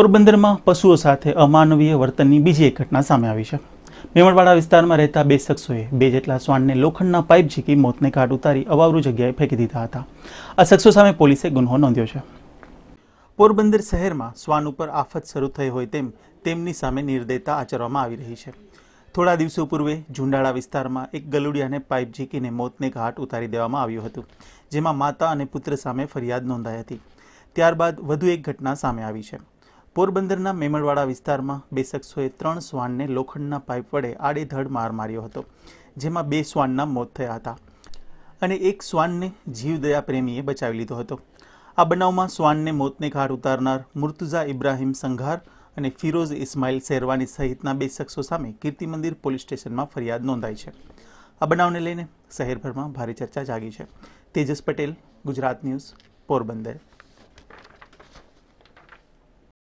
પોરબંદરમાં પશુઓ સાથે અમાનવીય વર્તનની બીજી એક ઘટના સામે આવી છે મેમણવાડા વિસ્તારમાં રહેતા બે શખ્સોએ બે જેટલા શ્વાનને લોખંડના પાઇપ ઝીકી મોતને ઘાટ ઉતારી અવાવરૂ જગ્યાએ ફેંકી દીધા હતા આ શખ્સો સામે પોલીસે ગુન્હો નોંધ્યો છે પોરબંદર શહેરમાં શ્વાન ઉપર આફત શરૂ થઈ હોય તેમ તેમની સામે નિર્દયતા આચરવામાં આવી રહી છે થોડા દિવસો પૂર્વે ઝુંડાળા વિસ્તારમાં એક ગલુડિયાને પાઇપ ઝીકીને મોતને ઘાટ ઉતારી દેવામાં આવ્યું હતું જેમાં માતા અને પુત્ર સામે ફરિયાદ નોંધાઈ હતી ત્યારબાદ વધુ એક ઘટના સામે આવી છે પોરબંદરના મેમળવાડા વિસ્તારમાં બે શખ્સોએ ત્રણ શ્વાનને લોખંડના પાઇપ વડે આડેધડ માર માર્યો હતો જેમાં બે શ્વાનના મોત થયા હતા અને એક શ્વાનને જીવદયા પ્રેમીએ બચાવી લીધો હતો આ બનાવમાં શ્વાનને મોતને ઘાટ ઉતારનાર મુર્તુઝા ઇબ્રાહીમ સંઘાર અને ફિરોઝ ઇસ્માઇલ શેરવાની સહિતના બે શખ્સો સામે કીર્તિ પોલીસ સ્ટેશનમાં ફરિયાદ નોંધાઈ છે આ બનાવને લઈને શહેરભરમાં ભારે ચર્ચા જાગી છે તેજસ પટેલ ગુજરાત ન્યૂઝ પોરબંદર